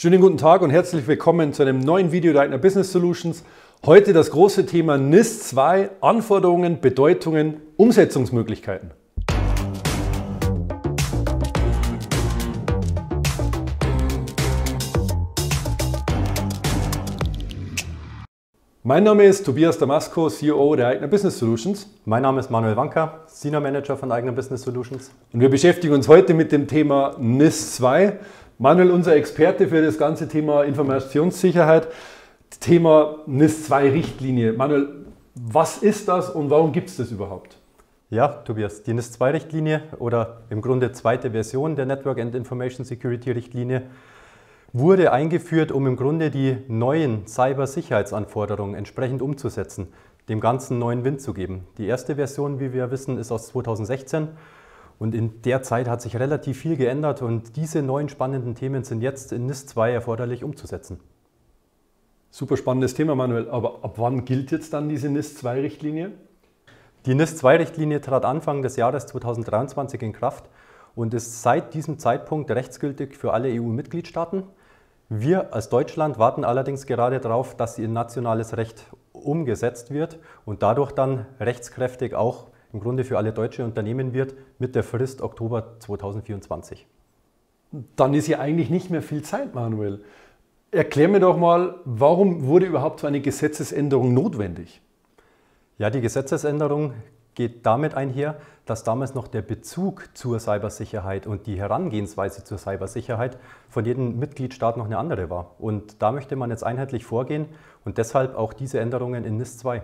Schönen guten Tag und herzlich willkommen zu einem neuen Video der Eigner Business Solutions. Heute das große Thema NIS 2, Anforderungen, Bedeutungen, Umsetzungsmöglichkeiten. Mein Name ist Tobias Damasco, CEO der Eigner Business Solutions. Mein Name ist Manuel Wanka, Senior Manager von Eigner Business Solutions. Und wir beschäftigen uns heute mit dem Thema NIS 2. Manuel, unser Experte für das ganze Thema Informationssicherheit, Thema NIS 2 Richtlinie. Manuel, was ist das und warum gibt es das überhaupt? Ja, Tobias, die NIS 2 Richtlinie oder im Grunde zweite Version der Network and Information Security Richtlinie wurde eingeführt, um im Grunde die neuen Cybersicherheitsanforderungen entsprechend umzusetzen, dem Ganzen neuen Wind zu geben. Die erste Version, wie wir wissen, ist aus 2016 und in der Zeit hat sich relativ viel geändert und diese neuen spannenden Themen sind jetzt in NIS 2 erforderlich umzusetzen. Super spannendes Thema, Manuel. Aber ab wann gilt jetzt dann diese NIS 2-Richtlinie? Die NIS 2-Richtlinie trat Anfang des Jahres 2023 in Kraft und ist seit diesem Zeitpunkt rechtsgültig für alle EU-Mitgliedstaaten. Wir als Deutschland warten allerdings gerade darauf, dass sie in nationales Recht umgesetzt wird und dadurch dann rechtskräftig auch im Grunde für alle deutsche Unternehmen wird mit der Frist Oktober 2024. Dann ist ja eigentlich nicht mehr viel Zeit, Manuel. Erklär mir doch mal, warum wurde überhaupt so eine Gesetzesänderung notwendig? Ja, die Gesetzesänderung geht damit einher, dass damals noch der Bezug zur Cybersicherheit und die Herangehensweise zur Cybersicherheit von jedem Mitgliedstaat noch eine andere war. Und da möchte man jetzt einheitlich vorgehen und deshalb auch diese Änderungen in NIS 2.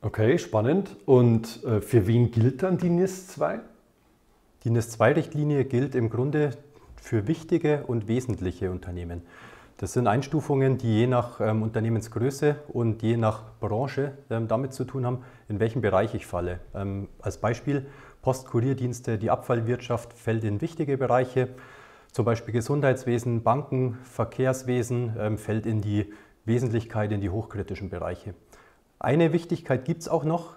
Okay, spannend. Und äh, für wen gilt dann die NIS 2? Die NIS 2-Richtlinie gilt im Grunde für wichtige und wesentliche Unternehmen. Das sind Einstufungen, die je nach ähm, Unternehmensgröße und je nach Branche ähm, damit zu tun haben, in welchem Bereich ich falle. Ähm, als Beispiel Postkurierdienste, die Abfallwirtschaft fällt in wichtige Bereiche, zum Beispiel Gesundheitswesen, Banken, Verkehrswesen ähm, fällt in die Wesentlichkeit, in die hochkritischen Bereiche. Eine Wichtigkeit gibt es auch noch.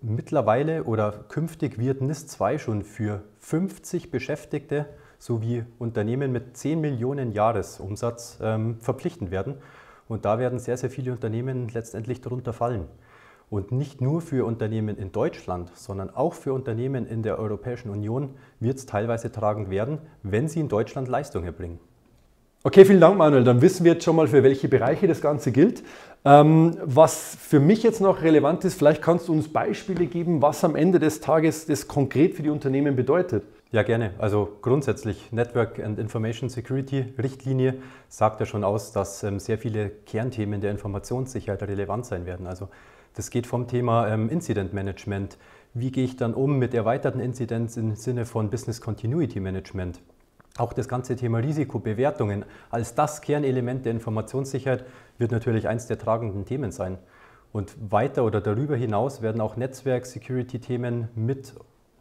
Mittlerweile oder künftig wird NIS 2 schon für 50 Beschäftigte sowie Unternehmen mit 10 Millionen Jahresumsatz ähm, verpflichtend werden. Und da werden sehr, sehr viele Unternehmen letztendlich darunter fallen. Und nicht nur für Unternehmen in Deutschland, sondern auch für Unternehmen in der Europäischen Union wird es teilweise tragend werden, wenn sie in Deutschland Leistung erbringen. Okay, vielen Dank, Manuel. Dann wissen wir jetzt schon mal, für welche Bereiche das Ganze gilt. Ähm, was für mich jetzt noch relevant ist, vielleicht kannst du uns Beispiele geben, was am Ende des Tages das konkret für die Unternehmen bedeutet. Ja, gerne. Also grundsätzlich Network and Information Security Richtlinie sagt ja schon aus, dass ähm, sehr viele Kernthemen der Informationssicherheit relevant sein werden. Also das geht vom Thema ähm, Incident Management. Wie gehe ich dann um mit erweiterten Inzidenz im Sinne von Business Continuity Management? Auch das ganze Thema Risikobewertungen als das Kernelement der Informationssicherheit wird natürlich eines der tragenden Themen sein. Und weiter oder darüber hinaus werden auch Netzwerk-Security-Themen mit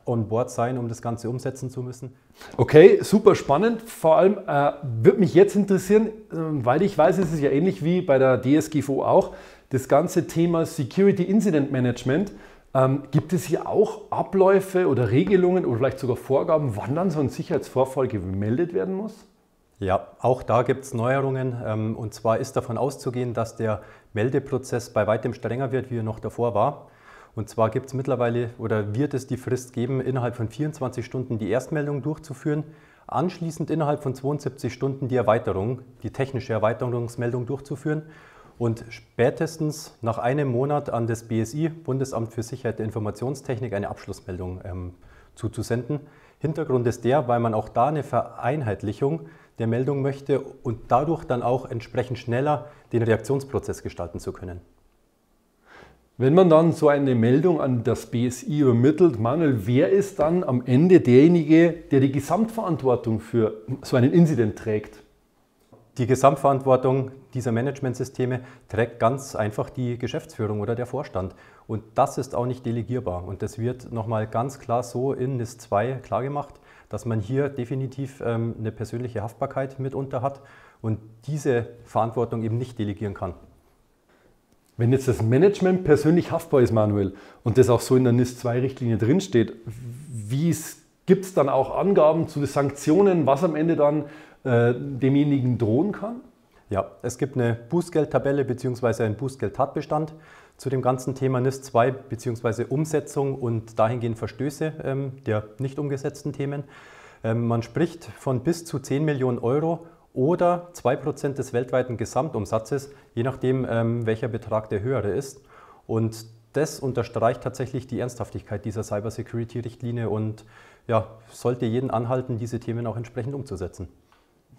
on board sein, um das Ganze umsetzen zu müssen. Okay, super spannend. Vor allem äh, würde mich jetzt interessieren, äh, weil ich weiß, es ist ja ähnlich wie bei der DSGVO auch, das ganze Thema Security Incident Management. Ähm, gibt es hier auch Abläufe oder Regelungen oder vielleicht sogar Vorgaben, wann dann so ein Sicherheitsvorfall gemeldet werden muss? Ja, auch da gibt es Neuerungen. Ähm, und zwar ist davon auszugehen, dass der Meldeprozess bei weitem strenger wird, wie er noch davor war. Und zwar gibt es mittlerweile oder wird es die Frist geben, innerhalb von 24 Stunden die Erstmeldung durchzuführen, anschließend innerhalb von 72 Stunden die Erweiterung, die technische Erweiterungsmeldung durchzuführen und spätestens nach einem Monat an das BSI, Bundesamt für Sicherheit der Informationstechnik, eine Abschlussmeldung ähm, zuzusenden. Hintergrund ist der, weil man auch da eine Vereinheitlichung der Meldung möchte und dadurch dann auch entsprechend schneller den Reaktionsprozess gestalten zu können. Wenn man dann so eine Meldung an das BSI übermittelt, Manuel, wer ist dann am Ende derjenige, der die Gesamtverantwortung für so einen Inzident trägt? Die Gesamtverantwortung dieser Managementsysteme trägt ganz einfach die Geschäftsführung oder der Vorstand. Und das ist auch nicht delegierbar. Und das wird nochmal ganz klar so in NIS 2 klargemacht, dass man hier definitiv ähm, eine persönliche Haftbarkeit mitunter hat und diese Verantwortung eben nicht delegieren kann. Wenn jetzt das Management persönlich haftbar ist, Manuel, und das auch so in der NIS 2-Richtlinie drinsteht, gibt es dann auch Angaben zu den Sanktionen, was am Ende dann äh, demjenigen drohen kann? Ja, es gibt eine Bußgeldtabelle bzw. einen Bußgeldtatbestand zu dem ganzen Thema NIS 2 bzw. Umsetzung und dahingehend Verstöße ähm, der nicht umgesetzten Themen. Ähm, man spricht von bis zu 10 Millionen Euro oder 2% des weltweiten Gesamtumsatzes, je nachdem, ähm, welcher Betrag der höhere ist. Und das unterstreicht tatsächlich die Ernsthaftigkeit dieser Cybersecurity-Richtlinie und ja, sollte jeden anhalten, diese Themen auch entsprechend umzusetzen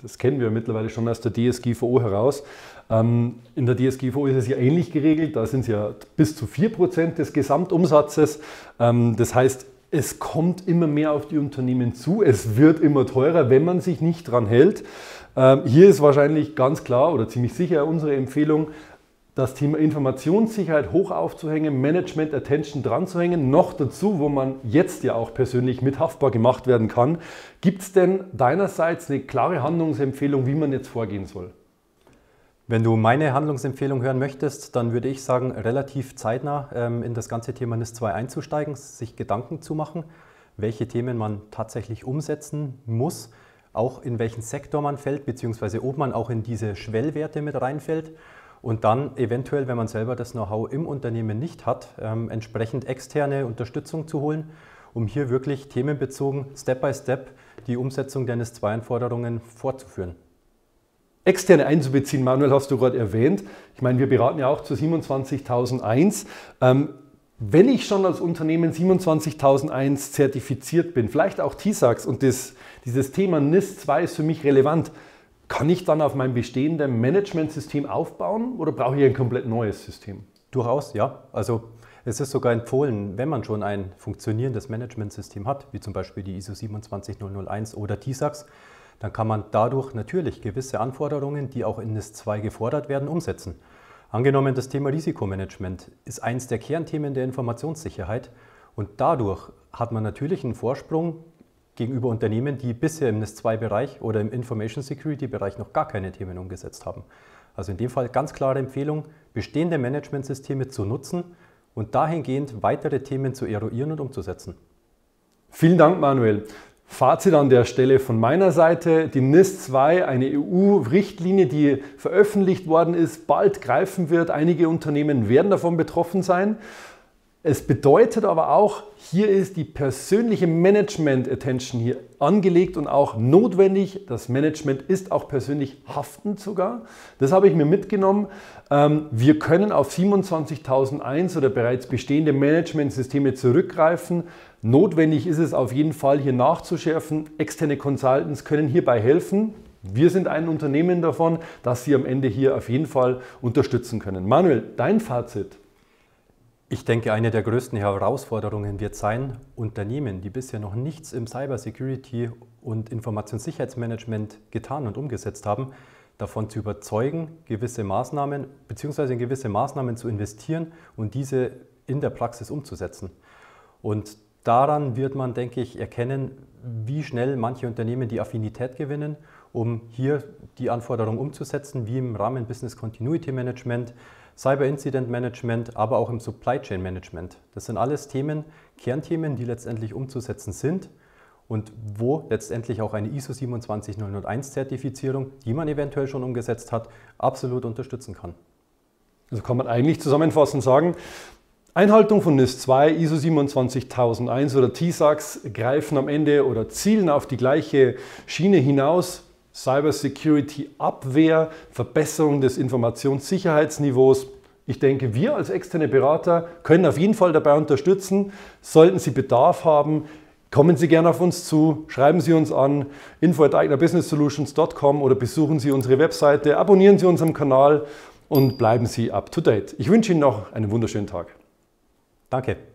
das kennen wir mittlerweile schon aus der DSGVO heraus. Ähm, in der DSGVO ist es ja ähnlich geregelt, da sind es ja bis zu 4% des Gesamtumsatzes. Ähm, das heißt, es kommt immer mehr auf die Unternehmen zu, es wird immer teurer, wenn man sich nicht dran hält. Ähm, hier ist wahrscheinlich ganz klar oder ziemlich sicher unsere Empfehlung, das Thema Informationssicherheit hoch aufzuhängen, Management Attention dran zu hängen. Noch dazu, wo man jetzt ja auch persönlich mithaftbar gemacht werden kann. Gibt es denn deinerseits eine klare Handlungsempfehlung, wie man jetzt vorgehen soll? Wenn du meine Handlungsempfehlung hören möchtest, dann würde ich sagen, relativ zeitnah ähm, in das ganze Thema NIS 2 einzusteigen, sich Gedanken zu machen, welche Themen man tatsächlich umsetzen muss, auch in welchen Sektor man fällt, beziehungsweise ob man auch in diese Schwellwerte mit reinfällt und dann eventuell, wenn man selber das Know-how im Unternehmen nicht hat, ähm, entsprechend externe Unterstützung zu holen, um hier wirklich themenbezogen, Step by Step, die Umsetzung der NIS-2-Anforderungen vorzuführen. Externe einzubeziehen, Manuel, hast du gerade erwähnt. Ich meine, wir beraten ja auch zu 27001. Ähm, wenn ich schon als Unternehmen 27001 zertifiziert bin, vielleicht auch TISAX und das, dieses Thema NIS 2 ist für mich relevant, kann ich dann auf meinem bestehenden Managementsystem aufbauen oder brauche ich ein komplett neues System? Durchaus, ja. Also es ist sogar empfohlen, wenn man schon ein funktionierendes Managementsystem hat, wie zum Beispiel die ISO 27001 oder TISAX, dann kann man dadurch natürlich gewisse Anforderungen, die auch in NIS 2 gefordert werden, umsetzen. Angenommen, das Thema Risikomanagement ist eines der Kernthemen der Informationssicherheit und dadurch hat man natürlich einen Vorsprung gegenüber Unternehmen, die bisher im NIS-2-Bereich oder im Information Security-Bereich noch gar keine Themen umgesetzt haben. Also in dem Fall ganz klare Empfehlung, bestehende Managementsysteme zu nutzen und dahingehend weitere Themen zu eruieren und umzusetzen. Vielen Dank, Manuel. Fazit an der Stelle von meiner Seite. Die NIS 2, eine EU-Richtlinie, die veröffentlicht worden ist, bald greifen wird. Einige Unternehmen werden davon betroffen sein. Es bedeutet aber auch, hier ist die persönliche Management-Attention hier angelegt und auch notwendig. Das Management ist auch persönlich haftend sogar. Das habe ich mir mitgenommen. Ähm, wir können auf 27.001 oder bereits bestehende Management-Systeme zurückgreifen. Notwendig ist es auf jeden Fall, hier nachzuschärfen. Externe Consultants können hierbei helfen. Wir sind ein Unternehmen davon, das Sie am Ende hier auf jeden Fall unterstützen können. Manuel, dein Fazit? Ich denke, eine der größten Herausforderungen wird sein, Unternehmen, die bisher noch nichts im Cybersecurity und Informationssicherheitsmanagement getan und umgesetzt haben, davon zu überzeugen, gewisse Maßnahmen bzw. in gewisse Maßnahmen zu investieren und diese in der Praxis umzusetzen. Und daran wird man, denke ich, erkennen, wie schnell manche Unternehmen die Affinität gewinnen, um hier die Anforderungen umzusetzen, wie im Rahmen Business Continuity Management, Cyber Incident Management, aber auch im Supply Chain Management. Das sind alles Themen, Kernthemen, die letztendlich umzusetzen sind und wo letztendlich auch eine ISO 27001 Zertifizierung, die man eventuell schon umgesetzt hat, absolut unterstützen kann. Also kann man eigentlich zusammenfassend sagen, Einhaltung von NIS 2, ISO 27001 oder TSAX greifen am Ende oder zielen auf die gleiche Schiene hinaus, Cybersecurity-Abwehr, Verbesserung des Informationssicherheitsniveaus. Ich denke, wir als externe Berater können auf jeden Fall dabei unterstützen. Sollten Sie Bedarf haben, kommen Sie gerne auf uns zu, schreiben Sie uns an info@eignerbusinesssolutions.com oder besuchen Sie unsere Webseite, abonnieren Sie unseren Kanal und bleiben Sie up to date. Ich wünsche Ihnen noch einen wunderschönen Tag. Danke.